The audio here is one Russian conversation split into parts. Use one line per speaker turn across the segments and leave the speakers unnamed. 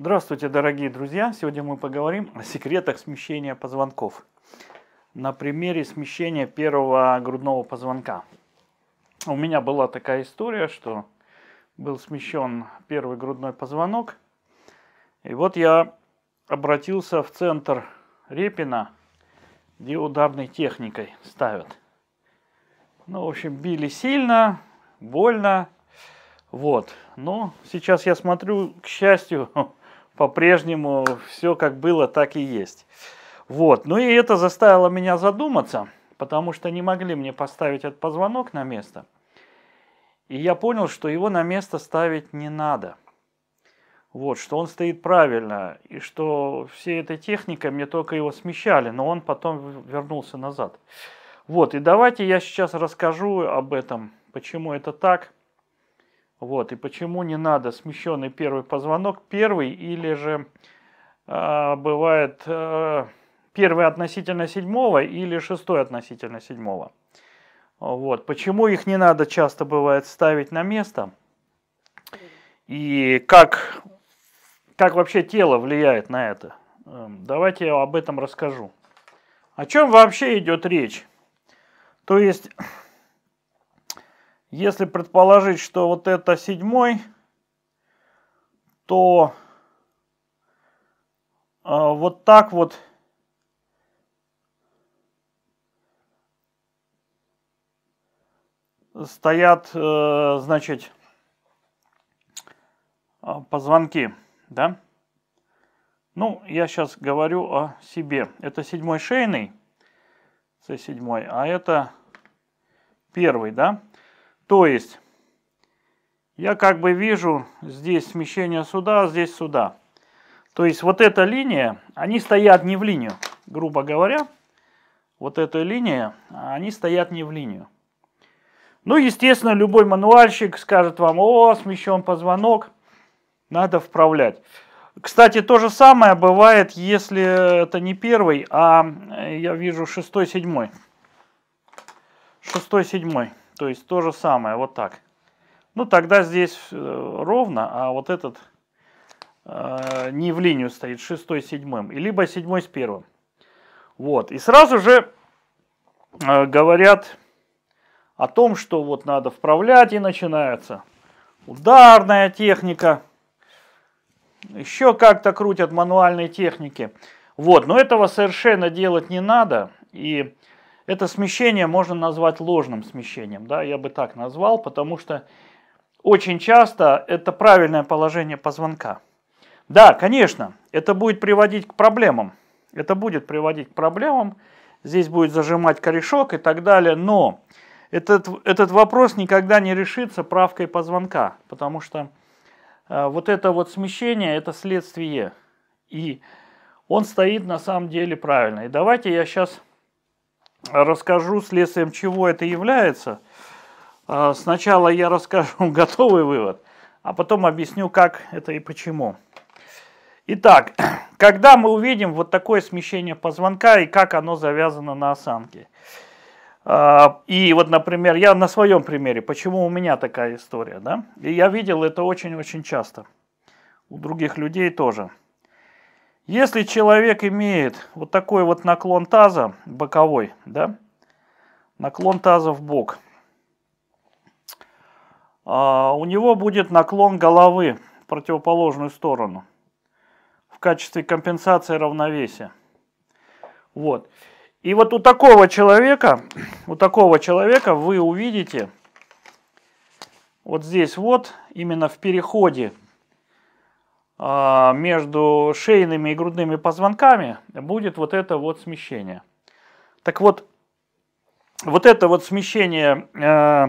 Здравствуйте, дорогие друзья! Сегодня мы поговорим о секретах смещения позвонков. На примере смещения первого грудного позвонка. У меня была такая история, что был смещен первый грудной позвонок. И вот я обратился в центр Репина, где ударной техникой ставят. Ну, в общем, били сильно, больно. Вот. Но сейчас я смотрю, к счастью, по-прежнему все как было, так и есть. Вот. Ну и это заставило меня задуматься, потому что не могли мне поставить этот позвонок на место. И я понял, что его на место ставить не надо. Вот, что он стоит правильно, и что всей этой техникой мне только его смещали, но он потом вернулся назад. Вот, и давайте я сейчас расскажу об этом, почему это так – вот, и почему не надо смещенный первый позвонок, первый или же э, бывает э, первый относительно седьмого или шестой относительно седьмого. Вот, почему их не надо часто бывает ставить на место и как, как вообще тело влияет на это. Эм, давайте я об этом расскажу. О чем вообще идет речь? То есть если предположить, что вот это седьмой, то э, вот так вот стоят, э, значит, э, позвонки, да? Ну, я сейчас говорю о себе. Это седьмой шейный, С7, а это первый, да? То есть, я как бы вижу здесь смещение сюда, здесь сюда. То есть, вот эта линия, они стоят не в линию, грубо говоря. Вот эта линия, они стоят не в линию. Ну, естественно, любой мануальщик скажет вам, о, смещен позвонок, надо вправлять. Кстати, то же самое бывает, если это не первый, а я вижу шестой, седьмой. Шестой, седьмой. То есть то же самое, вот так. Ну тогда здесь э, ровно, а вот этот э, не в линию стоит, шестой с седьмым, и либо седьмой с первым. Вот, и сразу же э, говорят о том, что вот надо вправлять, и начинается ударная техника, еще как-то крутят мануальные техники. Вот, но этого совершенно делать не надо, и... Это смещение можно назвать ложным смещением, да, я бы так назвал, потому что очень часто это правильное положение позвонка. Да, конечно, это будет приводить к проблемам. Это будет приводить к проблемам. Здесь будет зажимать корешок и так далее. Но этот, этот вопрос никогда не решится правкой позвонка. Потому что э, вот это вот смещение, это следствие. И он стоит на самом деле правильно. И давайте я сейчас расскажу, следствием чего это является. А, сначала я расскажу готовый вывод, а потом объясню, как это и почему. Итак, когда мы увидим вот такое смещение позвонка и как оно завязано на осанке. А, и вот, например, я на своем примере, почему у меня такая история, да? И я видел это очень-очень часто. У других людей тоже. Если человек имеет вот такой вот наклон таза боковой, да, наклон таза в бок, а, у него будет наклон головы в противоположную сторону в качестве компенсации равновесия. Вот. И вот у такого человека, у такого человека вы увидите вот здесь вот, именно в переходе а, между шейными и грудными позвонками будет вот это вот смещение. Так вот, вот это вот смещение э,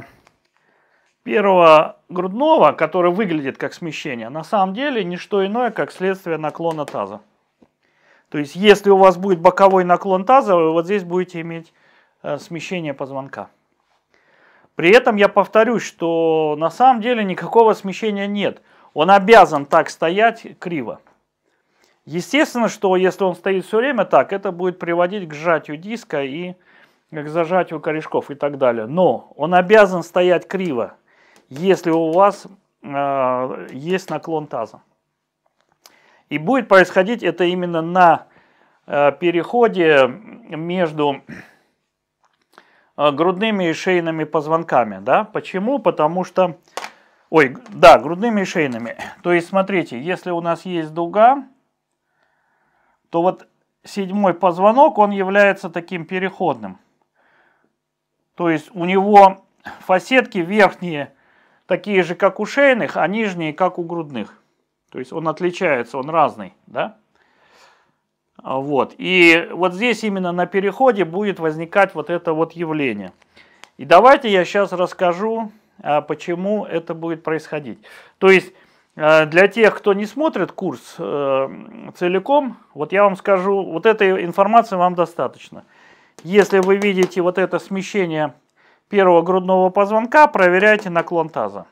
первого грудного, которое выглядит как смещение, на самом деле не что иное, как следствие наклона таза. То есть, если у вас будет боковой наклон таза, вы вот здесь будете иметь э, смещение позвонка. При этом я повторюсь, что на самом деле никакого смещения нет. Он обязан так стоять криво. Естественно, что если он стоит все время так, это будет приводить к сжатию диска и к зажатию корешков и так далее. Но он обязан стоять криво, если у вас э, есть наклон таза. И будет происходить это именно на э, переходе между э, грудными и шейными позвонками. Да? Почему? Потому что Ой, да, грудными и шейными. То есть, смотрите, если у нас есть дуга, то вот седьмой позвонок, он является таким переходным. То есть у него фасетки верхние такие же, как у шейных, а нижние, как у грудных. То есть он отличается, он разный, да? Вот. И вот здесь именно на переходе будет возникать вот это вот явление. И давайте я сейчас расскажу а почему это будет происходить. То есть э, для тех, кто не смотрит курс э, целиком, вот я вам скажу, вот этой информации вам достаточно. Если вы видите вот это смещение первого грудного позвонка, проверяйте наклон таза.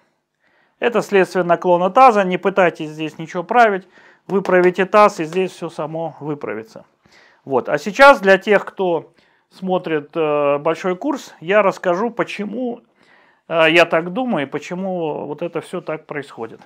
Это следствие наклона таза, не пытайтесь здесь ничего править, выправите таз и здесь все само выправится. Вот. А сейчас для тех, кто смотрит э, большой курс, я расскажу, почему Э, я так думаю, и почему вот это все так происходит.